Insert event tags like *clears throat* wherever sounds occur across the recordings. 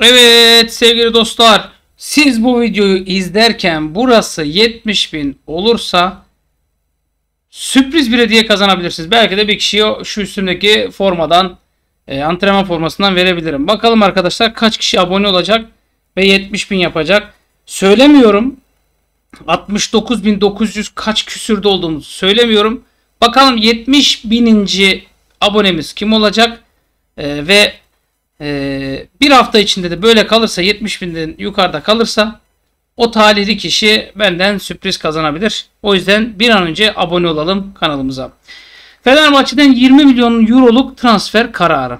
Evet sevgili dostlar siz bu videoyu izlerken burası 70 bin olursa sürpriz bir hediye kazanabilirsiniz. Belki de bir kişiye şu üstündeki formadan e, antrenman formasından verebilirim. Bakalım arkadaşlar kaç kişi abone olacak ve 70 bin yapacak. Söylemiyorum 69.900 kaç küsürde olduğumuzu söylemiyorum. Bakalım 70 bininci abonemiz kim olacak? Ee, ve ee, bir hafta içinde de böyle kalırsa 70 binden yukarıda kalırsa o talihli kişi benden sürpriz kazanabilir. O yüzden bir an önce abone olalım kanalımıza. Fenerbahçe'den 20 milyon euroluk transfer kararı.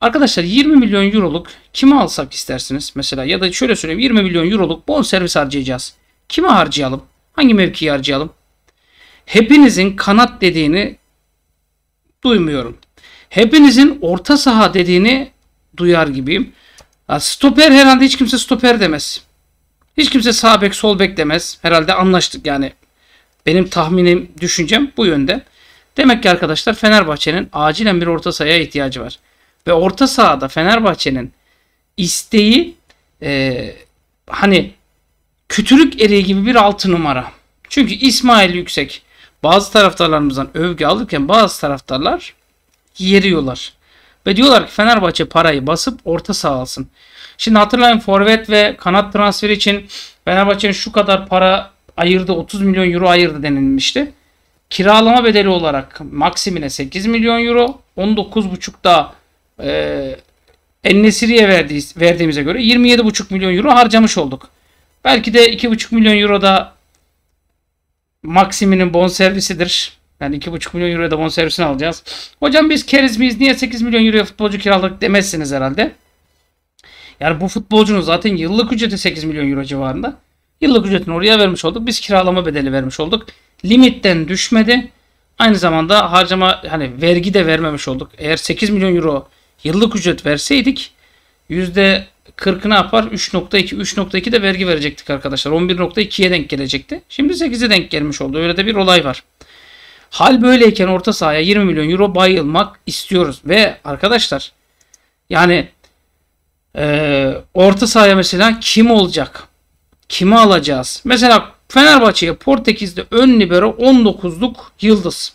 Arkadaşlar 20 milyon euroluk kime alsak istersiniz? Mesela ya da şöyle söyleyeyim 20 milyon euroluk bol servis harcayacağız. Kime harcayalım? Hangi mevkiyi harcayalım? Hepinizin kanat dediğini duymuyorum hepinizin orta saha dediğini duyar gibiyim. Stoper herhalde hiç kimse stoper demez. Hiç kimse sağ bek sol bek demez. Herhalde anlaştık yani. Benim tahminim, düşüncem bu yönde. Demek ki arkadaşlar Fenerbahçe'nin acilen bir orta sahaya ihtiyacı var. Ve orta sahada Fenerbahçe'nin isteği e, hani kütürük eriği gibi bir altı numara. Çünkü İsmail Yüksek bazı taraftarlarımızdan övgü alırken bazı taraftarlar yeriyorlar. Ve diyorlar ki Fenerbahçe parayı basıp orta saha alsın. Şimdi hatırlayın forvet ve kanat transferi için Fenerbahçe'nin şu kadar para ayırdı 30 milyon euro ayırdı denilmişti. Kiralama bedeli olarak maksimine 8 milyon euro 19.5 19.5'da e, Ennesiri'ye verdiği, verdiğimize göre 27.5 milyon euro harcamış olduk. Belki de 2.5 milyon euro da maksiminin bonservisidir. Yani 2,5 milyon euroya da bonservisini alacağız. Hocam biz keriz miyiz? Niye 8 milyon euroya futbolcu kiraladık demezsiniz herhalde. Yani bu futbolcunun zaten yıllık ücreti 8 milyon euro civarında. Yıllık ücretini oraya vermiş olduk. Biz kiralama bedeli vermiş olduk. Limitten düşmedi. Aynı zamanda harcama hani vergi de vermemiş olduk. Eğer 8 milyon euro yıllık ücret verseydik %40'ı ne yapar? 3.2 3.2 de vergi verecektik arkadaşlar. 11.2'ye denk gelecekti. Şimdi 8'e denk gelmiş oldu. Öyle de bir olay var. Hal böyleyken orta sahaya 20 milyon euro bayılmak istiyoruz. Ve arkadaşlar yani e, orta sahaya mesela kim olacak? Kimi alacağız? Mesela Fenerbahçe'ye Portekiz'de ön libero 19'luk Yıldız.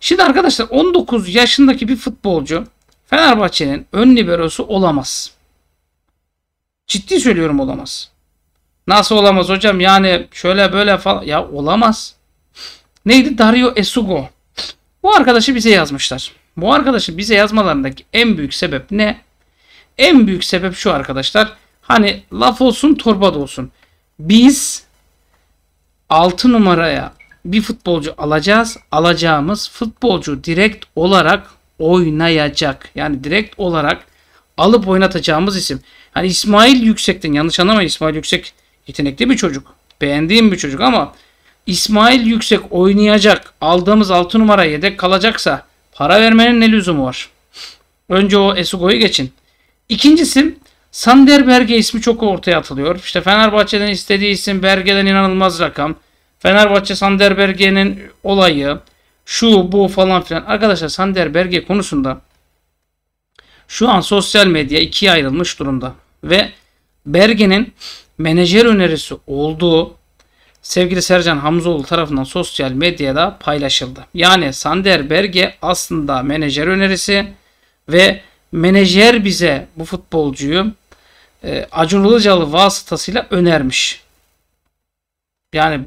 Şimdi arkadaşlar 19 yaşındaki bir futbolcu Fenerbahçe'nin ön liberosu olamaz. Ciddi söylüyorum olamaz. Nasıl olamaz hocam yani şöyle böyle falan ya olamaz. Neydi? Dario Esugo. Bu arkadaşı bize yazmışlar. Bu arkadaşı bize yazmalarındaki en büyük sebep ne? En büyük sebep şu arkadaşlar. Hani laf olsun torba da olsun. Biz 6 numaraya bir futbolcu alacağız. Alacağımız futbolcu direkt olarak oynayacak. Yani direkt olarak alıp oynatacağımız isim. Hani İsmail Yüksek'ten yanlış anlama. İsmail Yüksek yetenekli bir çocuk. Beğendiğim bir çocuk ama İsmail Yüksek oynayacak. Aldığımız 6 numara yedek kalacaksa para vermenin ne lüzumu var? Önce o Esugo'yu geçin. İkincisi Sander Berge ismi çok ortaya atılıyor. İşte Fenerbahçe'den istediği isim Berge'den inanılmaz rakam. Fenerbahçe Sander Berge'nin olayı şu bu falan filan. Arkadaşlar Sander Berge konusunda şu an sosyal medya ikiye ayrılmış durumda. Ve Berge'nin menajer önerisi olduğu sevgili Sercan Hamzoğlu tarafından sosyal medyada paylaşıldı. Yani Sander Berge aslında menajer önerisi ve menajer bize bu futbolcuyu e, Acun Ilıcalı vasıtasıyla önermiş. Yani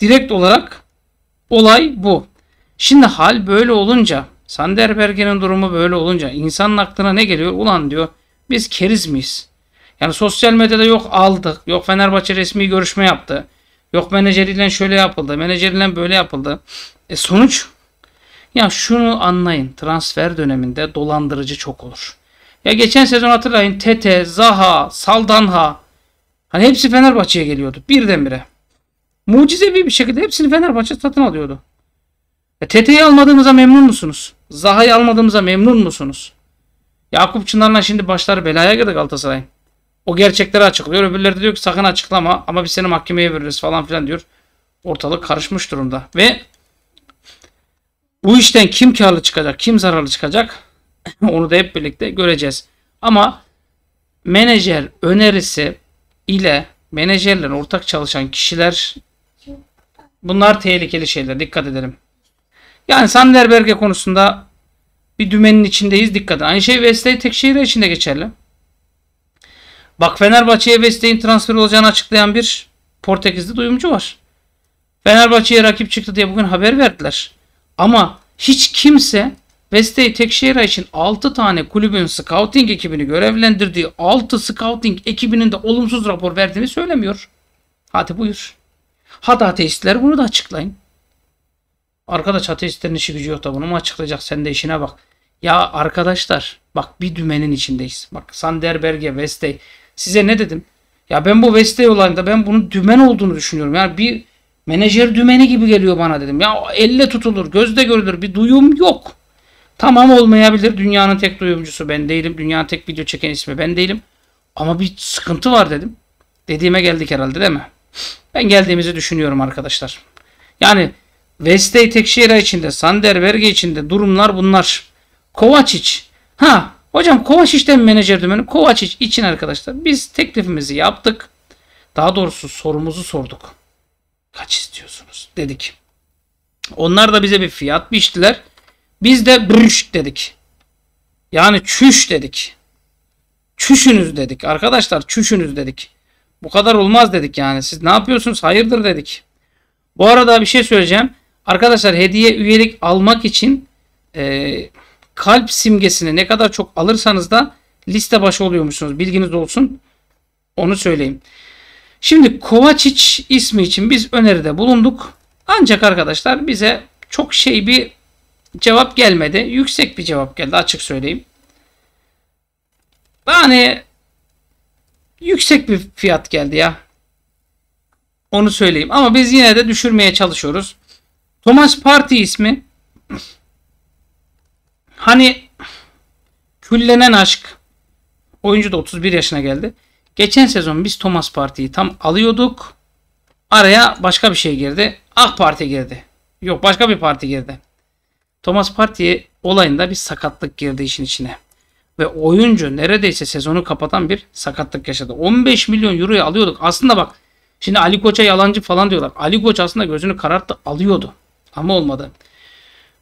direkt olarak olay bu. Şimdi hal böyle olunca Sander Berge'nin durumu böyle olunca insanın aklına ne geliyor? Ulan diyor biz keriz miyiz? Yani sosyal medyada yok aldık, yok Fenerbahçe resmi görüşme yaptı. Yok menajeriyle şöyle yapıldı. Menajeriyle böyle yapıldı. E sonuç ya şunu anlayın. Transfer döneminde dolandırıcı çok olur. Ya geçen sezon hatırlayın Tete, Zaha, Saldanha hani hepsi Fenerbahçe'ye geliyordu birdenbire. Mucizevi bir şekilde hepsini Fenerbahçe satın alıyordu. E, Tete'yi almadığımıza memnun musunuz? Zaha'yı almadığımıza memnun musunuz? Yakup Çınar'la şimdi başlar belaya girdi Galatasaray'ın. O gerçekleri açıklıyor. Öbürleri de diyor ki sakın açıklama ama biz seni mahkemeye veririz falan filan diyor. Ortalık karışmış durumda. Ve bu işten kim karlı çıkacak, kim zararlı çıkacak *laughs* onu da hep birlikte göreceğiz. Ama menajer önerisi ile menajerler ortak çalışan kişiler bunlar tehlikeli şeyler. Dikkat edelim. Yani Sanderberge konusunda bir dümenin içindeyiz. Dikkat edin. Aynı şey Wesley tek için içinde geçerli. Bak Fenerbahçe'ye Vestey'in transfer olacağını açıklayan bir Portekizli duyumcu var. Fenerbahçe'ye rakip çıktı diye bugün haber verdiler. Ama hiç kimse Westey Tekşehir için 6 tane kulübün scouting ekibini görevlendirdiği 6 scouting ekibinin de olumsuz rapor verdiğini söylemiyor. Hadi buyur. Hadi ateistler bunu da açıklayın. Arkadaş ateistlerin işi gücü yok da bunu mu açıklayacak sen de işine bak. Ya arkadaşlar bak bir dümenin içindeyiz. Bak Sander Berge, Westey Size ne dedim? Ya ben bu Veste olayında ben bunun dümen olduğunu düşünüyorum. Yani bir menajer dümeni gibi geliyor bana dedim. Ya elle tutulur, gözde görülür bir duyum yok. Tamam olmayabilir. Dünyanın tek duyumcusu ben değilim. Dünyanın tek video çeken ismi ben değilim. Ama bir sıkıntı var dedim. Dediğime geldik herhalde değil mi? Ben geldiğimizi düşünüyorum arkadaşlar. Yani Vestey Tekşehir'e içinde, Sander Verge içinde durumlar bunlar. Kovacic. Ha Hocam Kovaçic'den menajer dümeni Kovaçic için arkadaşlar biz teklifimizi yaptık. Daha doğrusu sorumuzu sorduk. Kaç istiyorsunuz dedik. Onlar da bize bir fiyat biçtiler. Biz de brüş dedik. Yani çüş dedik. Çüşünüz dedik. Arkadaşlar çüşünüz dedik. Bu kadar olmaz dedik yani. Siz ne yapıyorsunuz? Hayırdır dedik. Bu arada bir şey söyleyeceğim. Arkadaşlar hediye üyelik almak için eee kalp simgesini ne kadar çok alırsanız da liste başı oluyormuşsunuz. Bilginiz olsun. Onu söyleyeyim. Şimdi Kovacic ismi için biz öneride bulunduk. Ancak arkadaşlar bize çok şey bir cevap gelmedi. Yüksek bir cevap geldi açık söyleyeyim. Yani yüksek bir fiyat geldi ya. Onu söyleyeyim. Ama biz yine de düşürmeye çalışıyoruz. Thomas Parti ismi Hani küllenen aşk oyuncu da 31 yaşına geldi. Geçen sezon biz Thomas Parti'yi tam alıyorduk. Araya başka bir şey girdi. AK ah Parti girdi. Yok başka bir parti girdi. Thomas Parti olayında bir sakatlık girdi işin içine. Ve oyuncu neredeyse sezonu kapatan bir sakatlık yaşadı. 15 milyon euroya alıyorduk. Aslında bak şimdi Ali Koç'a yalancı falan diyorlar. Ali Koç aslında gözünü kararttı alıyordu. Ama olmadı.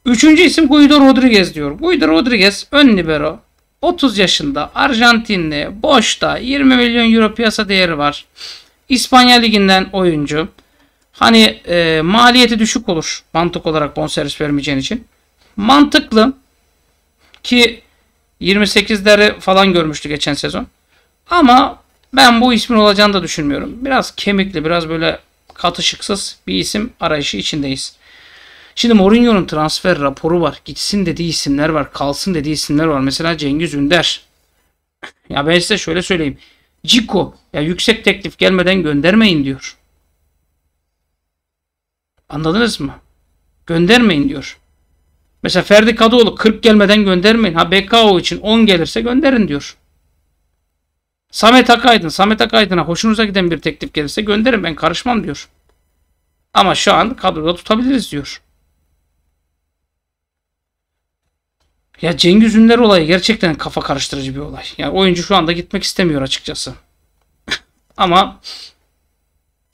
Üçüncü isim Guido Rodriguez diyor. Guido Rodriguez ön libero. 30 yaşında Arjantinli boşta 20 milyon euro piyasa değeri var. İspanya liginden oyuncu. Hani e, maliyeti düşük olur mantık olarak bonservis vermeyeceğin için. Mantıklı ki 28'leri falan görmüştü geçen sezon. Ama ben bu ismin olacağını da düşünmüyorum. Biraz kemikli, biraz böyle katışıksız bir isim arayışı içindeyiz. Şimdi Mourinho'nun transfer raporu var. Gitsin dediği isimler var. Kalsın dediği isimler var. Mesela Cengiz Ünder. ya ben size şöyle söyleyeyim. Ciko ya yüksek teklif gelmeden göndermeyin diyor. Anladınız mı? Göndermeyin diyor. Mesela Ferdi Kadıoğlu 40 gelmeden göndermeyin. Ha BKO için 10 gelirse gönderin diyor. Samet Akaydın. Samet Akaydın'a hoşunuza giden bir teklif gelirse gönderin ben karışmam diyor. Ama şu an kadroda tutabiliriz diyor. Ya Cengiz Ünder olayı gerçekten kafa karıştırıcı bir olay. Yani oyuncu şu anda gitmek istemiyor açıkçası. *laughs* Ama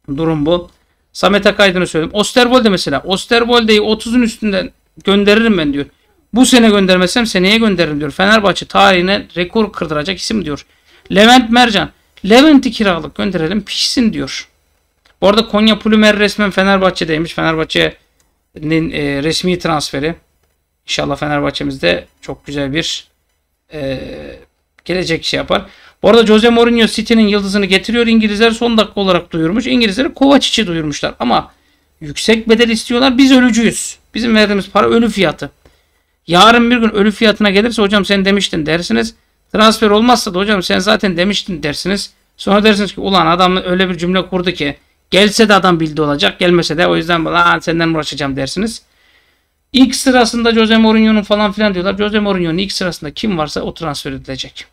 durum bu. Samet Akaydın'a söyledim. Osterbolde mesela. Osterbolde'yi 30'un üstünden gönderirim ben diyor. Bu sene göndermesem seneye gönderirim diyor. Fenerbahçe tarihine rekor kırdıracak isim diyor. Levent Mercan. Levent'i kiralık gönderelim pişsin diyor. Bu arada Konya Pulümer resmen Fenerbahçe'deymiş. Fenerbahçe'nin e, resmi transferi. İnşallah Fenerbahçe'miz de çok güzel bir e, gelecek şey yapar. Bu arada Jose Mourinho City'nin yıldızını getiriyor. İngilizler son dakika olarak duyurmuş. İngilizleri Kovacic'i duyurmuşlar. Ama yüksek bedel istiyorlar. Biz ölücüyüz. Bizim verdiğimiz para ölü fiyatı. Yarın bir gün ölü fiyatına gelirse hocam sen demiştin dersiniz. Transfer olmazsa da hocam sen zaten demiştin dersiniz. Sonra dersiniz ki ulan adam öyle bir cümle kurdu ki gelse de adam bildi olacak gelmese de o yüzden senden uğraşacağım dersiniz. İlk sırasında Jose Mourinho'nun falan filan diyorlar. Jose Mourinho'nun ilk sırasında kim varsa o transfer edilecek.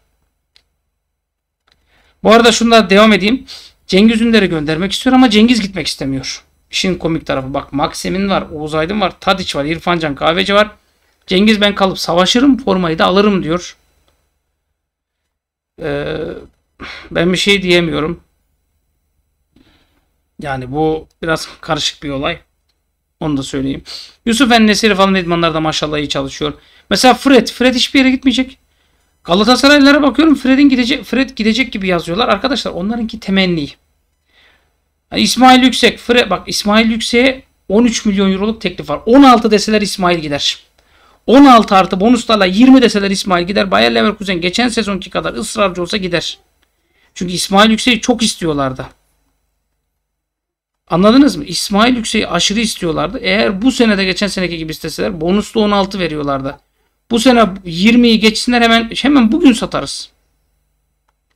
Bu arada şundan devam edeyim. Cengiz Ünder'i göndermek istiyor ama Cengiz gitmek istemiyor. İşin komik tarafı bak Maxim'in var, Oğuz Aydın var, Tadiç var, İrfan Can Kahveci var. Cengiz ben kalıp savaşırım formayı da alırım diyor. Ee, ben bir şey diyemiyorum. Yani bu biraz karışık bir olay. Onu da söyleyeyim. Yusuf Ennesiri falan idmanlarda da maşallah iyi çalışıyor. Mesela Fred. Fred hiçbir yere gitmeyecek. Galatasaraylılara bakıyorum Fred'in gidecek Fred gidecek gibi yazıyorlar. Arkadaşlar onlarınki temenni. Yani İsmail Yüksek. Fred, bak İsmail Yüksek'e 13 milyon euroluk teklif var. 16 deseler İsmail gider. 16 artı bonuslarla 20 deseler İsmail gider. Bayer Leverkusen geçen sezonki kadar ısrarcı olsa gider. Çünkü İsmail Yüksek'i çok istiyorlardı. Anladınız mı? İsmail Yüksek'i aşırı istiyorlardı. Eğer bu sene de geçen seneki gibi isteseler bonuslu 16 veriyorlardı. Bu sene 20'yi geçsinler hemen hemen bugün satarız.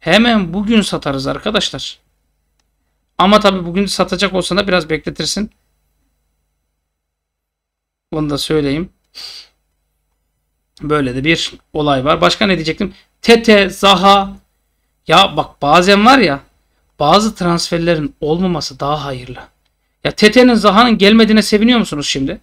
Hemen bugün satarız arkadaşlar. Ama tabi bugün satacak olsan da biraz bekletirsin. Onu da söyleyeyim. Böyle de bir olay var. Başka ne diyecektim? Tete, Zaha. Ya bak bazen var ya bazı transferlerin olmaması daha hayırlı. Ya Tete'nin Zaha'nın gelmediğine seviniyor musunuz şimdi?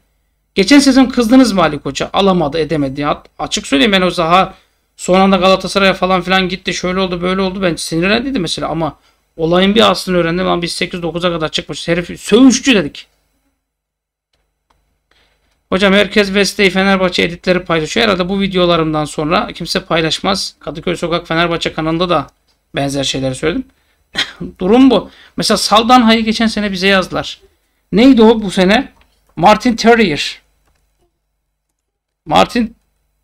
Geçen sezon kızdınız mı Ali Koç'a? Alamadı edemedi. Ya, açık söyleyeyim ben o Zaha son anda Galatasaray'a falan filan gitti. Şöyle oldu böyle oldu. Ben sinirlendiydim mesela ama olayın bir aslını öğrendim. Lan biz 8-9'a kadar çıkmış. Herif sövüşçü dedik. Hocam herkes Vestey Fenerbahçe editleri paylaşıyor. Herhalde bu videolarımdan sonra kimse paylaşmaz. Kadıköy Sokak Fenerbahçe kanalında da benzer şeyleri söyledim. *laughs* Durum bu. Mesela Saldanha'yı geçen sene bize yazdılar. Neydi o bu sene? Martin Terrier. Martin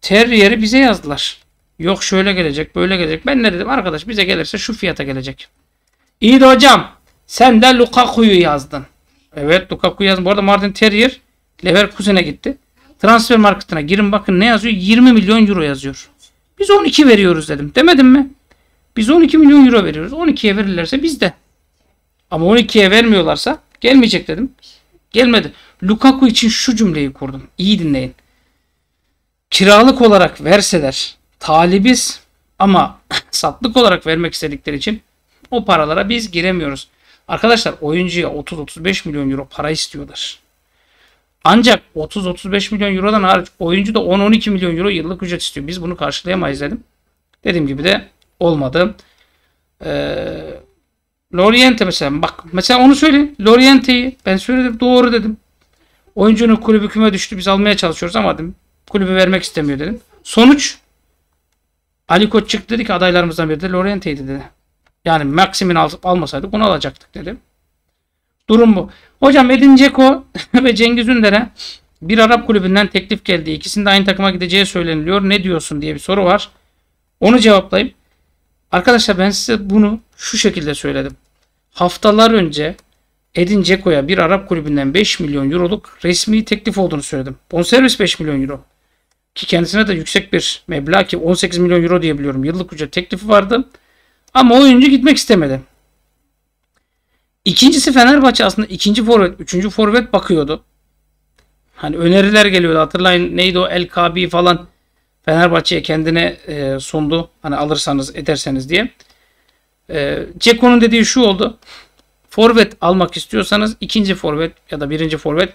Terrier'i bize yazdılar. Yok şöyle gelecek, böyle gelecek. Ben ne dedim? Arkadaş bize gelirse şu fiyata gelecek. İyi de hocam. Sen de Lukaku'yu yazdın. Evet Lukaku'yu yazdım. Bu arada Martin Terrier Leverkusen'e gitti. Transfer marketine girin bakın ne yazıyor? 20 milyon euro yazıyor. Biz 12 veriyoruz dedim. Demedim mi? Biz 12 milyon euro veriyoruz. 12'ye verirlerse biz de. Ama 12'ye vermiyorlarsa gelmeyecek dedim. Gelmedi. Lukaku için şu cümleyi kurdum. İyi dinleyin. Kiralık olarak verseler talibiz ama *clears throat* satlık olarak vermek istedikleri için o paralara biz giremiyoruz. Arkadaşlar oyuncuya 30-35 milyon euro para istiyorlar. Ancak 30-35 milyon eurodan hariç oyuncu da 10-12 milyon euro yıllık ücret istiyor. Biz bunu karşılayamayız dedim. Dediğim gibi de olmadı. Ee, Loriente mesela bak mesela onu söyleyin Loriente'yi ben söyledim doğru dedim. Oyuncunun kulübü küme düştü biz almaya çalışıyoruz ama dedim. Kulübü vermek istemiyor dedim. Sonuç Ali Koç çıktı dedi ki adaylarımızdan biri de Loriente'ydi dedi. Yani Maxim'in al, almasaydık onu alacaktık dedim. Durum bu. Hocam Edin Ceko *laughs* ve Cengiz Ünder'e bir Arap kulübünden teklif geldi. İkisinin de aynı takıma gideceği söyleniliyor. Ne diyorsun diye bir soru var. Onu cevaplayıp Arkadaşlar ben size bunu şu şekilde söyledim. Haftalar önce Edin Ceko'ya bir Arap kulübünden 5 milyon euroluk resmi teklif olduğunu söyledim. Bonservis 5 milyon euro. Ki kendisine de yüksek bir meblağ ki 18 milyon euro diyebiliyorum Yıllık ücret teklifi vardı. Ama oyuncu gitmek istemedi. İkincisi Fenerbahçe aslında ikinci forvet, üçüncü forvet bakıyordu. Hani öneriler geliyordu. Hatırlayın neydi o LKB falan. Fenerbahçe'ye kendine e, sundu. Hani alırsanız ederseniz diye. E, Ceko'nun dediği şu oldu. Forvet almak istiyorsanız ikinci forvet ya da birinci forvet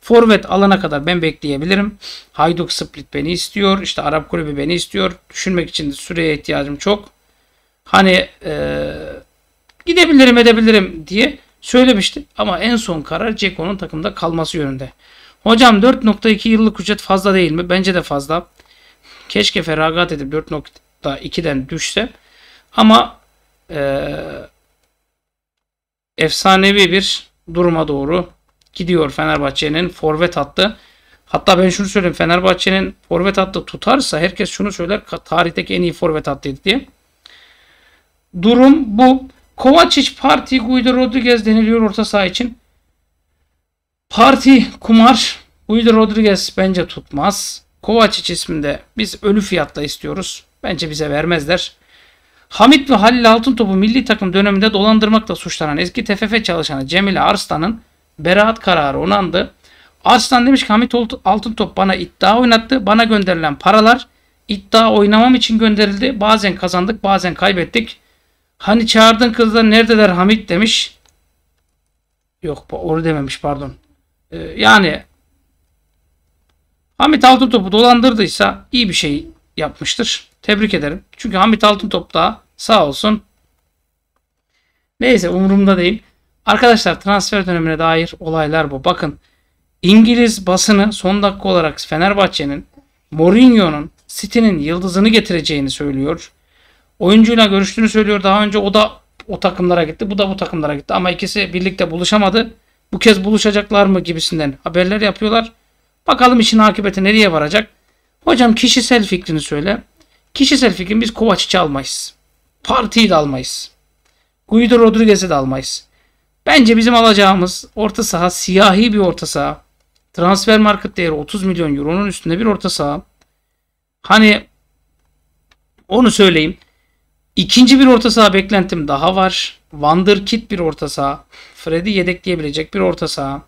Forvet alana kadar ben bekleyebilirim. Hayduk Split beni istiyor. İşte Arap kulübü beni istiyor. Düşünmek için süreye ihtiyacım çok. Hani e, gidebilirim edebilirim diye söylemişti. Ama en son karar Ceko'nun takımda kalması yönünde. Hocam 4.2 yıllık ücret fazla değil mi? Bence de fazla. Keşke feragat edip 4.2'den düşsem. Ama e, efsanevi bir duruma doğru gidiyor Fenerbahçe'nin forvet hattı. Hatta ben şunu söyleyeyim Fenerbahçe'nin forvet hattı tutarsa herkes şunu söyler tarihteki en iyi forvet hattıydı diye. Durum bu. Kovacic, Parti, Guido Rodriguez deniliyor orta saha için. Parti, Kumar, Guido Rodriguez bence tutmaz. Kovacic isminde biz ölü fiyatla istiyoruz. Bence bize vermezler. Hamit ve Halil Altıntop'u milli takım döneminde dolandırmakla suçlanan eski TFF çalışanı Cemil Arslan'ın beraat kararı onandı. Arslan demiş ki Hamit Altıntop bana iddia oynattı. Bana gönderilen paralar iddia oynamam için gönderildi. Bazen kazandık bazen kaybettik. Hani çağırdın kızlar neredeler Hamit demiş. Yok onu dememiş pardon. Ee, yani Hamit Altıntop'u dolandırdıysa iyi bir şey yapmıştır. Tebrik ederim. Çünkü Hamit Altıntop da sağ olsun. Neyse umurumda değil. Arkadaşlar transfer dönemine dair olaylar bu. Bakın İngiliz basını son dakika olarak Fenerbahçe'nin Mourinho'nun City'nin yıldızını getireceğini söylüyor. Oyuncuyla görüştüğünü söylüyor. Daha önce o da o takımlara gitti. Bu da bu takımlara gitti. Ama ikisi birlikte buluşamadı. Bu kez buluşacaklar mı gibisinden haberler yapıyorlar. Bakalım işin akıbeti nereye varacak? Hocam kişisel fikrini söyle. Kişisel fikrim biz Kovaçic'i almayız. Partiyi de almayız. Guido Rodriguez'i de almayız. Bence bizim alacağımız orta saha siyahi bir orta saha. Transfer market değeri 30 milyon euronun üstünde bir orta saha. Hani onu söyleyeyim. İkinci bir orta saha beklentim daha var. Wanderkid bir orta saha. Freddy yedekleyebilecek bir orta saha.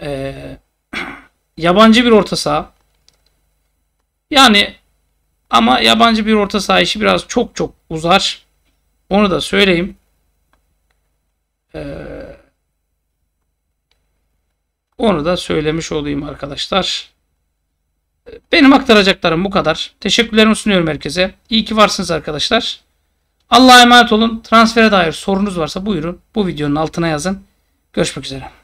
Ee, Yabancı bir orta saha. Yani ama yabancı bir orta saha işi biraz çok çok uzar. Onu da söyleyeyim. Ee, onu da söylemiş olayım arkadaşlar. Benim aktaracaklarım bu kadar. Teşekkürlerimi sunuyorum herkese. İyi ki varsınız arkadaşlar. Allah'a emanet olun. Transfere dair sorunuz varsa buyurun. Bu videonun altına yazın. Görüşmek üzere.